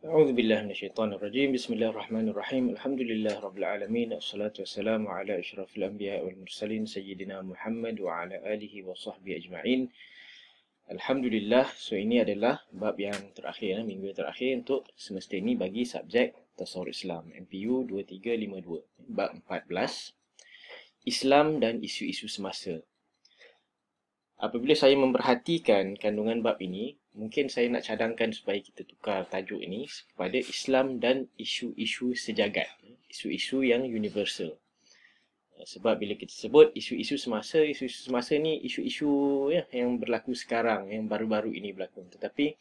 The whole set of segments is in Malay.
أعوذ بالله من الشيطان الرجيم بسم الله الرحمن الرحيم الحمد لله رب العالمين الصلاة والسلام على أشرف الأنبياء والمرسلين سيدنا محمد وعلى آله وصحبه أجمعين الحمد لله so ini adalah bab yang terakhir eh, minggu yang terakhir untuk semester ini bagi subjek tasawur Islam MPU 2352 bab 14 Islam dan isu-isu semasa Apabila saya memperhatikan kandungan bab ini, mungkin saya nak cadangkan supaya kita tukar tajuk ini kepada Islam dan isu-isu sejagat, isu-isu yang universal. Eh, sebab bila kita sebut isu-isu semasa, isu-isu semasa ni isu-isu ya, yang berlaku sekarang, yang baru-baru ini berlaku. Tetapi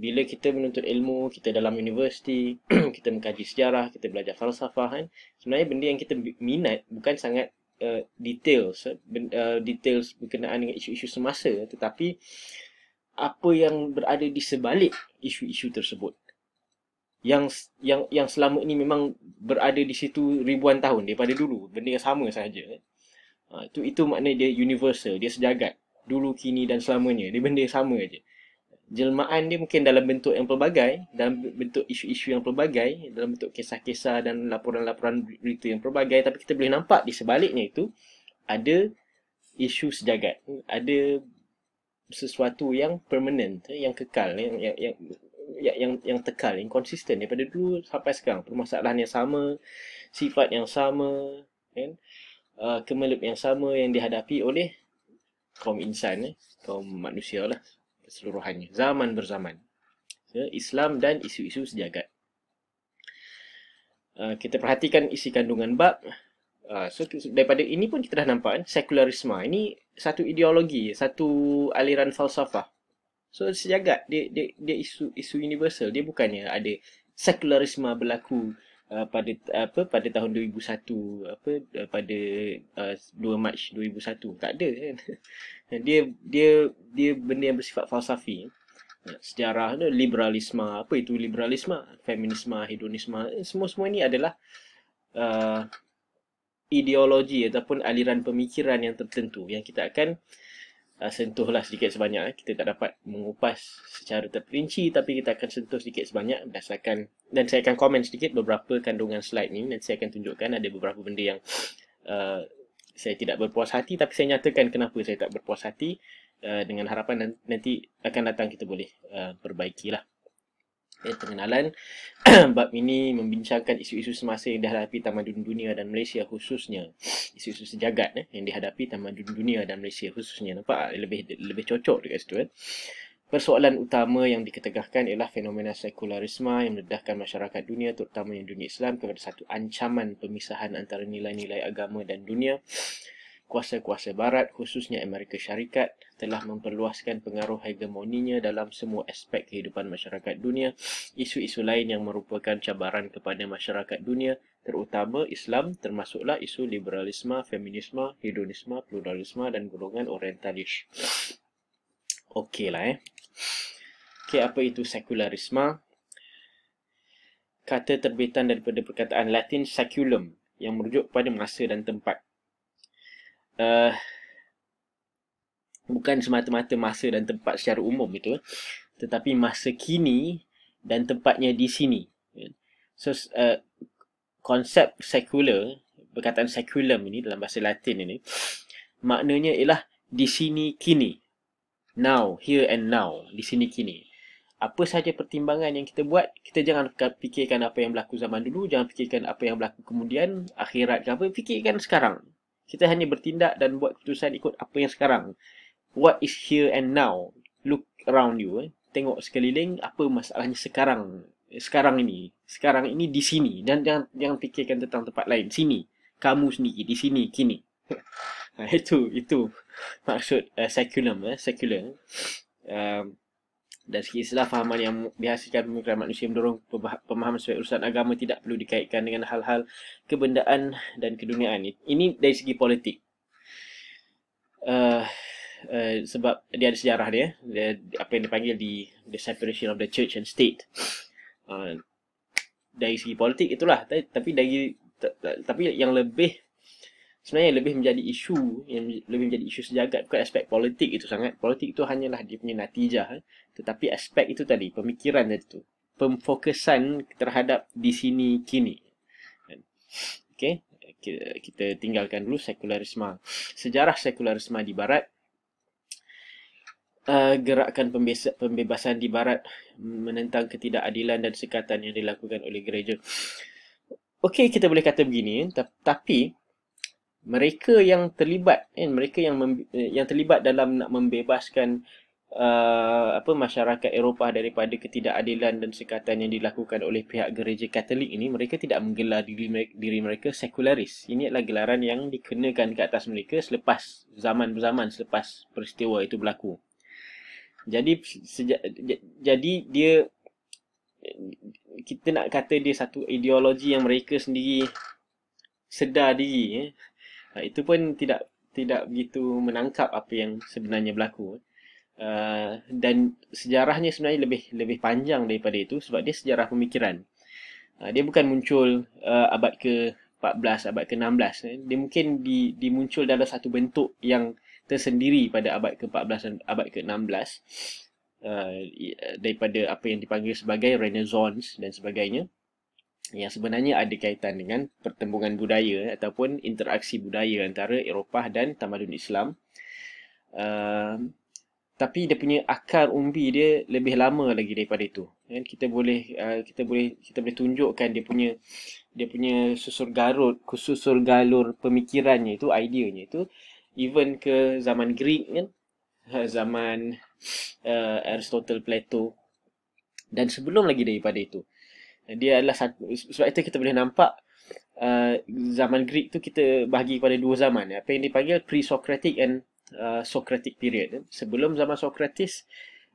bila kita menuntut ilmu, kita dalam universiti, kita mengkaji sejarah, kita belajar falsafah kan, sebenarnya benda yang kita minat bukan sangat uh, details, uh, details berkenaan dengan isu-isu semasa tetapi apa yang berada di sebalik isu-isu tersebut yang yang yang selama ini memang berada di situ ribuan tahun daripada dulu benda yang sama saja ha, itu itu makna dia universal dia sejagat dulu kini dan selamanya dia benda yang sama aja jelmaan dia mungkin dalam bentuk yang pelbagai dalam bentuk isu-isu yang pelbagai dalam bentuk kisah-kisah dan laporan-laporan berita yang pelbagai tapi kita boleh nampak di sebaliknya itu ada isu sejagat ada sesuatu yang permanent yang kekal yang yang yang yang yang, yang tekal yang konsisten daripada dulu sampai sekarang permasalahan yang sama sifat yang sama kan uh, ah, kemelup yang sama yang dihadapi oleh kaum insan eh, kaum manusia lah keseluruhannya zaman berzaman ya, Islam dan isu-isu sejagat uh, kita perhatikan isi kandungan bab Ah, so daripada ini pun kita dah nampak kan sekularisme ini satu ideologi satu aliran falsafah so sejagat dia dia dia isu isu universal dia bukannya ada sekularisme berlaku uh, pada apa pada tahun 2001 apa ah, pada uh, 2 Mac 2001 tak ada kan dia dia dia benda yang bersifat falsafi sejarah tu liberalisme apa itu liberalisme feminisme hedonisme semua-semua ini adalah ideologi ataupun aliran pemikiran yang tertentu yang kita akan uh, sentuhlah sedikit sebanyak. Eh. Kita tak dapat mengupas secara terperinci tapi kita akan sentuh sedikit sebanyak berdasarkan dan saya akan komen sedikit beberapa kandungan slide ni dan saya akan tunjukkan ada beberapa benda yang uh, saya tidak berpuas hati tapi saya nyatakan kenapa saya tak berpuas hati uh, dengan harapan nanti akan datang kita boleh uh, perbaikilah eh, pengenalan bab ini membincangkan isu-isu semasa yang dihadapi tamadun dunia dan Malaysia khususnya isu-isu sejagat eh, yang dihadapi tamadun dunia dan Malaysia khususnya nampak lebih lebih cocok dekat situ eh. Persoalan utama yang diketegahkan ialah fenomena sekularisme yang mendedahkan masyarakat dunia terutamanya dunia Islam kepada satu ancaman pemisahan antara nilai-nilai agama dan dunia kuasa-kuasa barat khususnya Amerika Syarikat telah memperluaskan pengaruh hegemoninya dalam semua aspek kehidupan masyarakat dunia. Isu-isu lain yang merupakan cabaran kepada masyarakat dunia terutama Islam termasuklah isu liberalisme, feminisme, hedonisme, pluralisme dan golongan orientalis. Okey lah eh. Okey apa itu sekularisme? Kata terbitan daripada perkataan Latin seculum yang merujuk pada masa dan tempat uh, bukan semata-mata masa dan tempat secara umum itu tetapi masa kini dan tempatnya di sini so uh, konsep sekular perkataan seculum ini dalam bahasa latin ini maknanya ialah di sini kini now here and now di sini kini apa sahaja pertimbangan yang kita buat kita jangan fikirkan apa yang berlaku zaman dulu jangan fikirkan apa yang berlaku kemudian akhirat ke apa fikirkan sekarang kita hanya bertindak dan buat keputusan ikut apa yang sekarang. What is here and now? Look around you. Eh. Tengok sekeliling apa masalahnya sekarang. Sekarang ini. Sekarang ini di sini. Dan jangan, jangan fikirkan tentang tempat lain. Sini. Kamu sendiri. Di sini. Kini. Nah itu. Itu. Maksud uh, eh, secular. Eh, secular. Um, dan segi istilah fahaman yang dihasilkan pemikiran manusia mendorong pemahaman sebagai urusan agama tidak perlu dikaitkan dengan hal-hal kebendaan dan keduniaan. Ini dari segi politik. Uh, uh, sebab dia ada sejarah dia, dia, apa yang dipanggil di the separation of the church and state. Uh, dari segi politik itulah tapi dari tapi yang lebih sebenarnya yang lebih menjadi isu yang lebih menjadi isu sejagat bukan aspek politik itu sangat politik itu hanyalah dia punya natijah tetapi aspek itu tadi pemikiran tadi tu pemfokusan terhadap di sini kini kan? okey kita tinggalkan dulu sekularisme sejarah sekularisme di barat eh, gerakan pembebasan di barat menentang ketidakadilan dan sekatan yang dilakukan oleh gereja okey kita boleh kata begini tapi mereka yang terlibat kan mereka yang yang terlibat dalam nak membebaskan uh, apa masyarakat Eropah daripada ketidakadilan dan sekatan yang dilakukan oleh pihak gereja Katolik ini mereka tidak menggelar diri diri mereka sekularis. Ini adalah gelaran yang dikenakan ke atas mereka selepas zaman berzaman selepas peristiwa itu berlaku. Jadi sejak j, jadi dia kita nak kata dia satu ideologi yang mereka sendiri sedar diri eh. Ha, itu pun tidak tidak begitu menangkap apa yang sebenarnya berlaku. Uh, dan sejarahnya sebenarnya lebih lebih panjang daripada itu sebab dia sejarah pemikiran. Uh, dia bukan muncul uh, abad ke-14, abad ke-16. Eh. Dia mungkin di, dimuncul dalam satu bentuk yang tersendiri pada abad ke-14 dan abad ke-16 uh, daripada apa yang dipanggil sebagai Renaissance dan sebagainya yang sebenarnya ada kaitan dengan pertembungan budaya ataupun interaksi budaya antara Eropah dan tamadun Islam. Uh, tapi dia punya akar umbi dia lebih lama lagi daripada itu kan kita boleh uh, kita boleh kita boleh tunjukkan dia punya dia punya susur garut susur galur pemikirannya itu ideanya itu even ke zaman Greek kan ha, zaman uh, Aristotle Plato dan sebelum lagi daripada itu dia adalah satu sebab itu kita boleh nampak uh, zaman Greek tu kita bahagi kepada dua zaman apa yang dipanggil pre-Socratic and Uh, Socratic period. Sebelum zaman Socrates,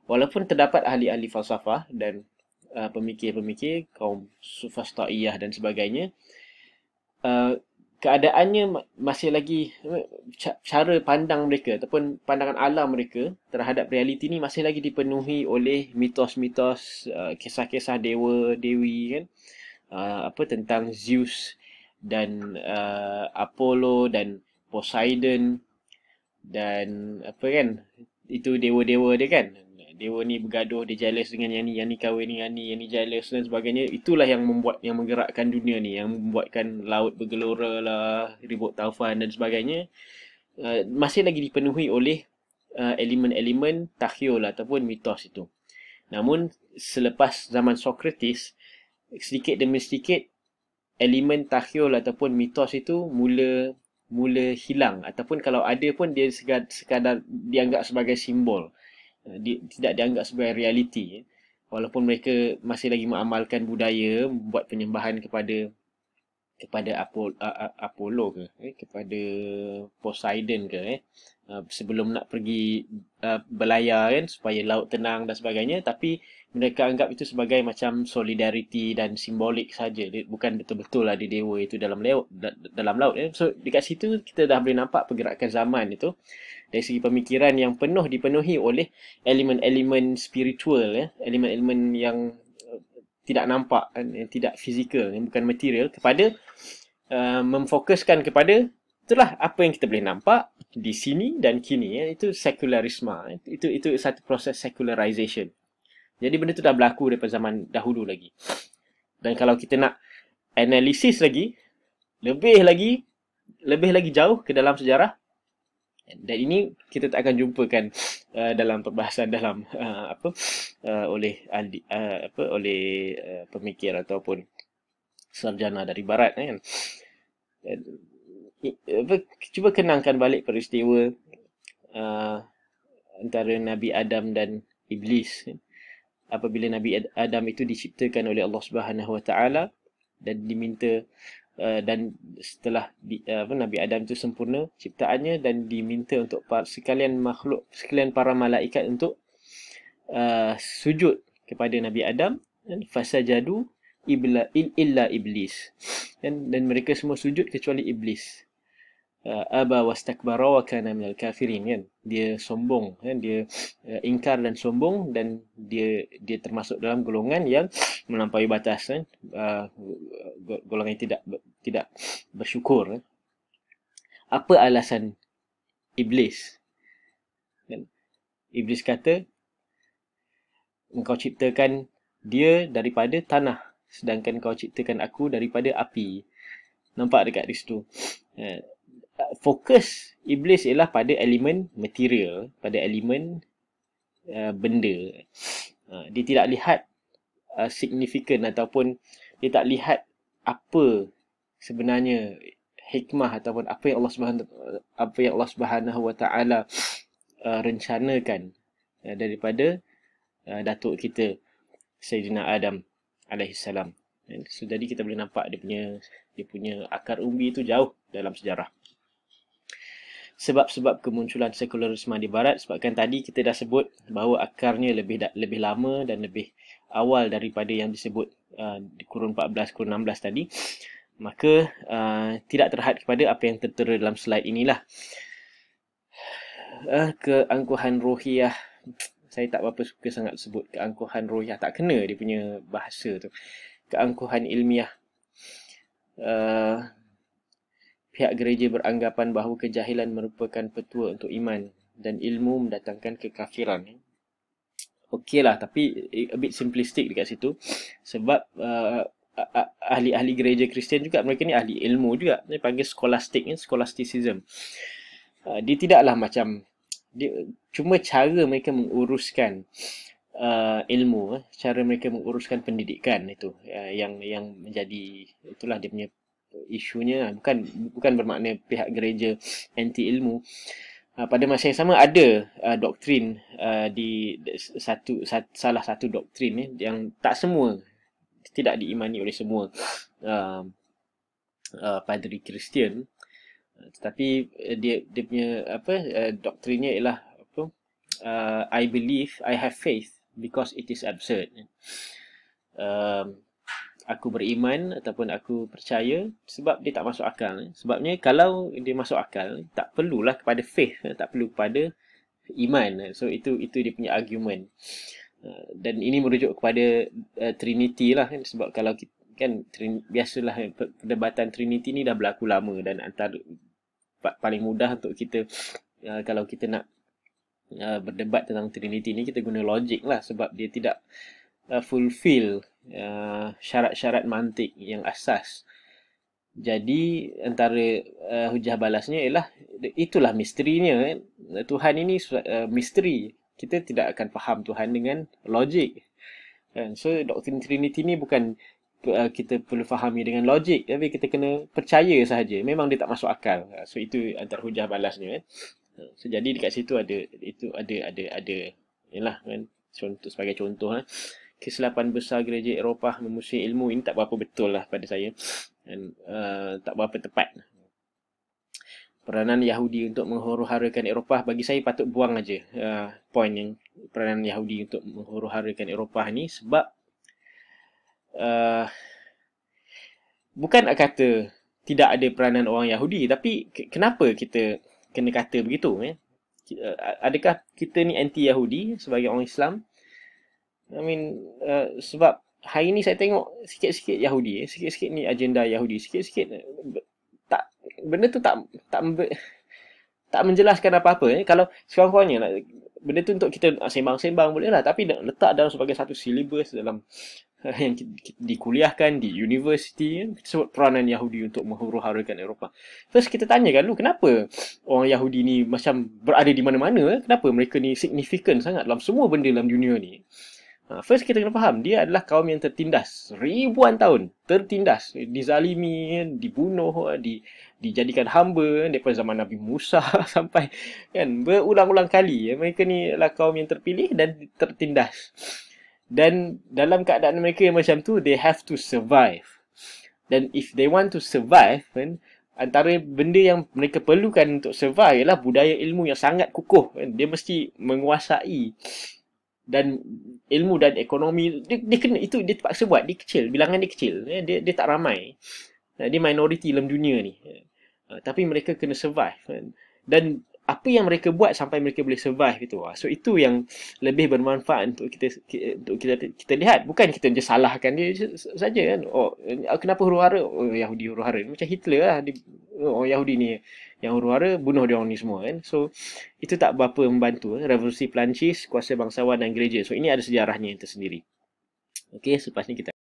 walaupun terdapat ahli-ahli falsafah dan uh, pemikir-pemikir, kaum sufastaiyah dan sebagainya, uh, keadaannya masih lagi, cara pandang mereka ataupun pandangan alam mereka terhadap realiti ini masih lagi dipenuhi oleh mitos-mitos, uh, kisah-kisah dewa, dewi kan, uh, apa tentang Zeus dan uh, Apollo dan Poseidon dan apa kan itu dewa-dewa dia kan dewa ni bergaduh dia jealous dengan yang ni yang ni kahwin dengan ni yang ni jealous dan sebagainya itulah yang membuat yang menggerakkan dunia ni yang membuatkan laut bergelora lah ribut taufan dan sebagainya uh, masih lagi dipenuhi oleh elemen uh, elemen-elemen takhyul lah ataupun mitos itu namun selepas zaman Socrates sedikit demi sedikit elemen takhyul ataupun mitos itu mula mula hilang ataupun kalau ada pun dia sekadar, sekadar dianggap sebagai simbol eh, di, tidak dianggap sebagai realiti walaupun mereka masih lagi mengamalkan budaya buat penyembahan kepada kepada Apollo, Apollo ke eh, kepada Poseidon ke eh, eh sebelum nak pergi uh, berlayar kan supaya laut tenang dan sebagainya tapi mereka anggap itu sebagai macam solidariti dan simbolik saja bukan betul-betul lah di dewa itu dalam laut dalam laut eh, so dekat situ kita dah boleh nampak pergerakan zaman itu dari segi pemikiran yang penuh dipenuhi oleh elemen-elemen spiritual ya eh, elemen-elemen yang eh, tidak nampak yang tidak fizikal yang bukan material kepada uh, memfokuskan kepada itulah apa yang kita boleh nampak di sini dan kini ya itu sekularisme itu itu satu proses secularization jadi benda tu dah berlaku daripada zaman dahulu lagi. Dan kalau kita nak analisis lagi, lebih lagi, lebih lagi jauh ke dalam sejarah, dan ini kita tak akan jumpakan uh, dalam perbahasan dalam uh, apa uh, oleh Aldi, uh, apa oleh uh, pemikir ataupun sarjana dari barat eh, kan. Dan, cuba kenangkan balik peristiwa uh, antara Nabi Adam dan Iblis. Kan? apabila Nabi Adam itu diciptakan oleh Allah Subhanahu Wa Taala dan diminta uh, dan setelah di, uh, apa, Nabi Adam itu sempurna ciptaannya dan diminta untuk para, sekalian makhluk sekalian para malaikat untuk uh, sujud kepada Nabi Adam dan fasa fasajadu illa iblis dan dan mereka semua sujud kecuali iblis Uh, aba wastakbara wa kana minal kafirin kan dia sombong kan dia uh, ingkar dan sombong dan dia dia termasuk dalam golongan yang melampaui batas kan uh, golongan yang tidak tidak bersyukur kan? apa alasan iblis kan iblis kata engkau ciptakan dia daripada tanah sedangkan kau ciptakan aku daripada api nampak dekat di situ uh, Uh, fokus iblis ialah pada elemen material, pada elemen uh, benda. Uh, dia tidak lihat uh, signifikan ataupun dia tak lihat apa sebenarnya hikmah ataupun apa yang Allah Subhanahu apa yang Allah Subhanahu Wa Taala uh, rencanakan uh, daripada uh, datuk kita Sayyidina Adam alaihissalam. Kan? So, jadi kita boleh nampak dia punya dia punya akar umbi itu jauh dalam sejarah sebab-sebab kemunculan sekularisme di barat sebabkan tadi kita dah sebut bahawa akarnya lebih lebih lama dan lebih awal daripada yang disebut uh, di kurun 14 kurun 16 tadi maka uh, tidak terhad kepada apa yang tertera dalam slide inilah uh, keangkuhan rohiah saya tak apa-apa suka sangat sebut keangkuhan rohiah tak kena dia punya bahasa tu keangkuhan ilmiah uh, pihak gereja beranggapan bahawa kejahilan merupakan petua untuk iman dan ilmu mendatangkan kekafiran. Ya. Okey lah, tapi eh, a bit simplistic dekat situ. Sebab uh, ahli-ahli gereja Kristian juga, mereka ni ahli ilmu juga. Dia panggil scholastic, ni, ya, scholasticism. Uh, dia tidaklah macam, dia, cuma cara mereka menguruskan uh, ilmu, cara mereka menguruskan pendidikan itu uh, yang yang menjadi, itulah dia punya isunya lah. bukan bukan bermakna pihak gereja anti ilmu ah, pada masa yang sama ada uh, doktrin uh, di satu, satu salah satu doktrin ni eh, yang tak semua tidak diimani oleh semua uh, uh, padri Kristian tetapi eh, dia dia punya apa uh, doktrinnya ialah apa uh, I believe I have faith because it is absurd uh, aku beriman ataupun aku percaya sebab dia tak masuk akal. Sebabnya kalau dia masuk akal, tak perlulah kepada faith, eh, tak perlu kepada iman. Eh, so itu itu dia punya argument. Eh, dan ini merujuk kepada uh, Trinity lah kan sebab kalau kita, kan trin, biasalah perdebatan Trinity ni dah berlaku lama dan antara paling mudah untuk kita uh, kalau kita nak uh, berdebat tentang Trinity ni kita guna logik lah sebab dia tidak uh, fulfill Uh, syarat-syarat mantik yang asas. Jadi antara uh, hujah balasnya ialah itulah misterinya kan? Tuhan ini uh, misteri. Kita tidak akan faham Tuhan dengan logik. Kan? So doktrin Trinity ini bukan uh, kita perlu fahami dengan logik tapi kita kena percaya sahaja. Memang dia tak masuk akal. So itu antara hujah balasnya kan. So jadi dekat situ ada itu ada ada ada inilah kan contoh sebagai contoh. Kan? kesilapan besar gereja Eropah memusuhi ilmu ini tak berapa betul lah pada saya dan uh, tak berapa tepat peranan Yahudi untuk menghuru-harakan Eropah bagi saya patut buang aja uh, eh, poin yang peranan Yahudi untuk menghuru-harakan Eropah ni sebab uh, bukan nak kata tidak ada peranan orang Yahudi tapi k- kenapa kita kena kata begitu eh? adakah kita ni anti Yahudi sebagai orang Islam I mean uh, sebab hari ni saya tengok sikit-sikit Yahudi, eh. sikit-sikit ni agenda Yahudi, sikit-sikit eh, tak benda tu tak tak tak menjelaskan apa-apa. Eh. Kalau sekurang-kurangnya nak benda tu untuk kita sembang-sembang boleh lah tapi nak letak dalam sebagai satu silibus dalam yang dikuliahkan di universiti eh, sebut peranan Yahudi untuk menghuru-harakan Eropah. First kita tanya kan lu kenapa orang Yahudi ni macam berada di mana-mana? Eh? Kenapa mereka ni signifikan sangat dalam semua benda dalam dunia ni? Ha, first kita kena faham dia adalah kaum yang tertindas ribuan tahun tertindas dizalimi dibunuh di dijadikan hamba daripada zaman Nabi Musa sampai kan berulang-ulang kali ya, mereka ni adalah kaum yang terpilih dan tertindas dan dalam keadaan mereka yang macam tu they have to survive dan if they want to survive kan antara benda yang mereka perlukan untuk survive ialah budaya ilmu yang sangat kukuh kan dia mesti menguasai dan ilmu dan ekonomi dia, dia kena itu dia terpaksa buat dia kecil bilangan dia kecil eh, dia dia tak ramai dia minoriti dalam dunia ni uh, tapi mereka kena survive dan apa yang mereka buat sampai mereka boleh survive gitu ah, so itu yang lebih bermanfaat untuk kita untuk kita kita lihat bukan kita je salahkan dia saja kan oh kenapa huru-hara oh, Yahudi huru-hara macam Hitler lah dia, oh Yahudi ni yang huru-hara bunuh dia orang ni semua kan. So itu tak berapa membantu eh. revolusi Perancis, kuasa bangsawan dan gereja. So ini ada sejarahnya yang tersendiri. Okey, selepas ni kita